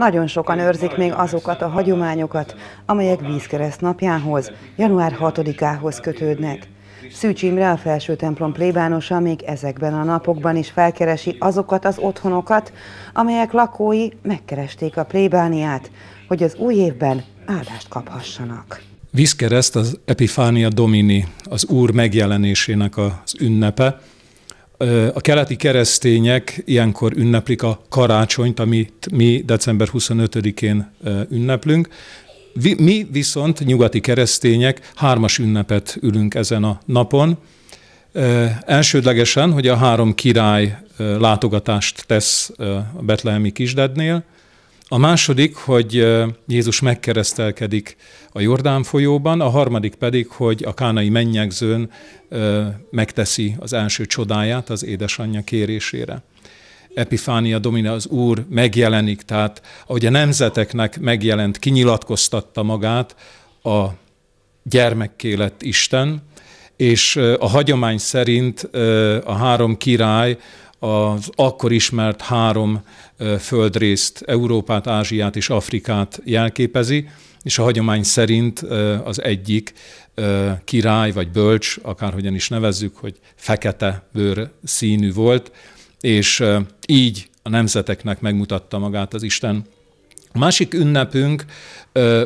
Nagyon sokan őrzik még azokat a hagyományokat, amelyek vízkereszt napjához, január 6-ához kötődnek. Szűcs Imre a felső templom plébánosa még ezekben a napokban is felkeresi azokat az otthonokat, amelyek lakói megkeresték a plébániát, hogy az új évben áldást kaphassanak. Vízkereszt az Epifánia Domini, az Úr megjelenésének az ünnepe, a keleti keresztények ilyenkor ünneplik a karácsonyt, amit mi december 25-én ünneplünk. Mi viszont, nyugati keresztények, hármas ünnepet ülünk ezen a napon. Elsődlegesen, hogy a három király látogatást tesz a betlehemi kisdednél, a második, hogy Jézus megkeresztelkedik a Jordán folyóban, a harmadik pedig, hogy a kánai mennyegzőn megteszi az első csodáját az édesanyja kérésére. Epifánia Domina az Úr megjelenik, tehát ahogy a nemzeteknek megjelent, kinyilatkoztatta magát a gyermekké lett Isten, és a hagyomány szerint a három király az akkor ismert három földrészt, Európát, Ázsiát és Afrikát jelképezi, és a hagyomány szerint az egyik király vagy bölcs, akárhogyan is nevezzük, hogy fekete bőr színű volt, és így a nemzeteknek megmutatta magát az Isten a másik ünnepünk,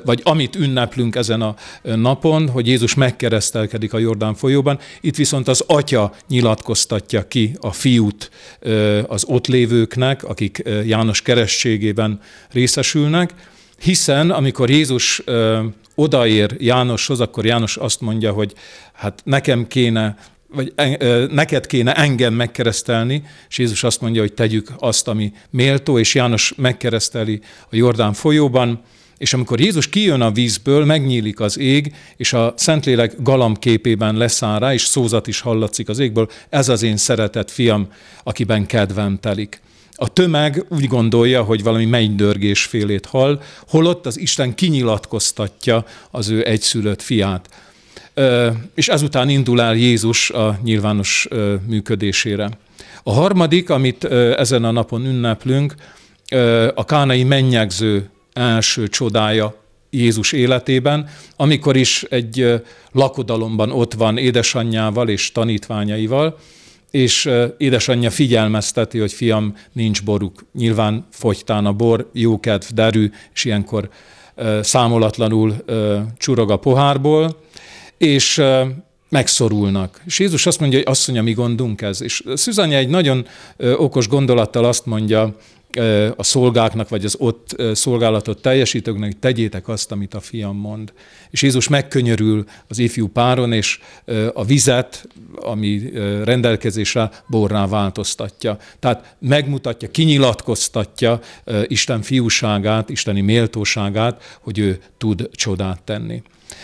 vagy amit ünneplünk ezen a napon, hogy Jézus megkeresztelkedik a Jordán folyóban, itt viszont az atya nyilatkoztatja ki a fiút az ott lévőknek, akik János keresztségében részesülnek, hiszen amikor Jézus odaér Jánoshoz, akkor János azt mondja, hogy hát nekem kéne vagy en, neked kéne engem megkeresztelni, és Jézus azt mondja, hogy tegyük azt, ami méltó, és János megkereszteli a Jordán folyóban, és amikor Jézus kijön a vízből, megnyílik az ég, és a Szentlélek Galam képében leszáll rá, és szózat is hallatszik az égből, ez az én szeretett fiam, akiben kedvem telik. A tömeg úgy gondolja, hogy valami mennydörgés félét hall, holott az Isten kinyilatkoztatja az ő egyszülött fiát és ezután indul el Jézus a nyilvános működésére. A harmadik, amit ezen a napon ünneplünk, a kánai mennyegző első csodája Jézus életében, amikor is egy lakodalomban ott van édesanyjával és tanítványaival, és édesanyja figyelmezteti, hogy fiam, nincs boruk. Nyilván fogytán a bor, kedv, derű, és ilyenkor számolatlanul csurog a pohárból, és megszorulnak. És Jézus azt mondja, hogy asszony, mi gondunk ez. És Szüzanya egy nagyon okos gondolattal azt mondja a szolgáknak, vagy az ott szolgálatot teljesítőknek, hogy tegyétek azt, amit a fiam mond. És Jézus megkönyörül az ifjú páron, és a vizet, ami rendelkezésre borrá változtatja. Tehát megmutatja, kinyilatkoztatja Isten fiúságát, isteni méltóságát, hogy ő tud csodát tenni.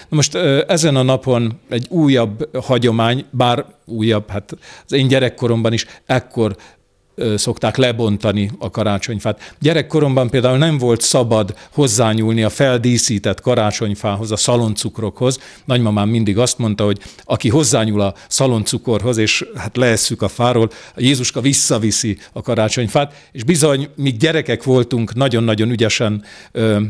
Na most ezen a napon egy újabb hagyomány, bár újabb, hát az én gyerekkoromban is ekkor szokták lebontani a karácsonyfát. Gyerekkoromban például nem volt szabad hozzányúlni a feldíszített karácsonyfához, a szaloncukrokhoz. Nagymamám mindig azt mondta, hogy aki hozzányúl a szaloncukorhoz, és hát leesszük a fáról, a Jézuska visszaviszi a karácsonyfát, és bizony, míg gyerekek voltunk, nagyon-nagyon ügyesen ö,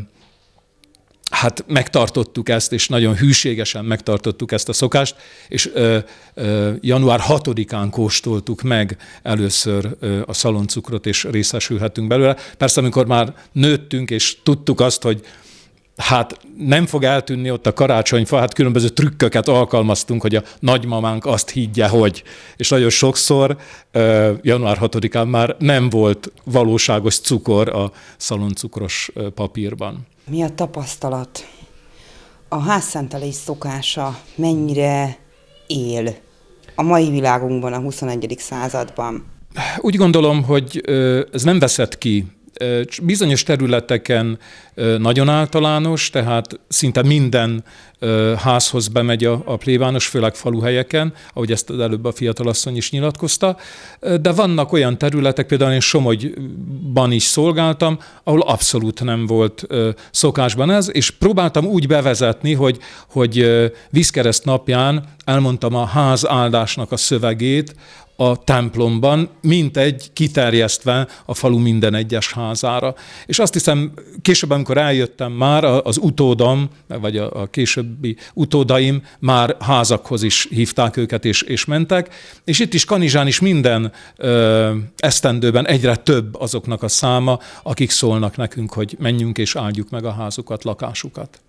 hát megtartottuk ezt, és nagyon hűségesen megtartottuk ezt a szokást, és ö, ö, január 6-án kóstoltuk meg először ö, a szaloncukrot, és részesülhetünk belőle. Persze, amikor már nőttünk, és tudtuk azt, hogy hát nem fog eltűnni ott a karácsonyfa, hát különböző trükköket alkalmaztunk, hogy a nagymamánk azt higgye, hogy. És nagyon sokszor január 6-án már nem volt valóságos cukor a szaloncukros papírban. Mi a tapasztalat? A házszentelés szokása mennyire él a mai világunkban, a 21. században? Úgy gondolom, hogy ez nem veszett ki Bizonyos területeken nagyon általános, tehát szinte minden házhoz bemegy a, a plébános, főleg faluhelyeken, ahogy ezt előbb a fiatalasszony is nyilatkozta, de vannak olyan területek, például én Somogyban is szolgáltam, ahol abszolút nem volt szokásban ez, és próbáltam úgy bevezetni, hogy, hogy vízkereszt napján elmondtam a ház áldásnak a szövegét, a templomban, mint egy kiterjesztve a falu minden egyes házára. És azt hiszem, később, amikor eljöttem már, az utódom, vagy a, a későbbi utódaim már házakhoz is hívták őket, és, és mentek. És itt is Kanizsán is minden ö, esztendőben egyre több azoknak a száma, akik szólnak nekünk, hogy menjünk és áldjuk meg a házukat, lakásukat.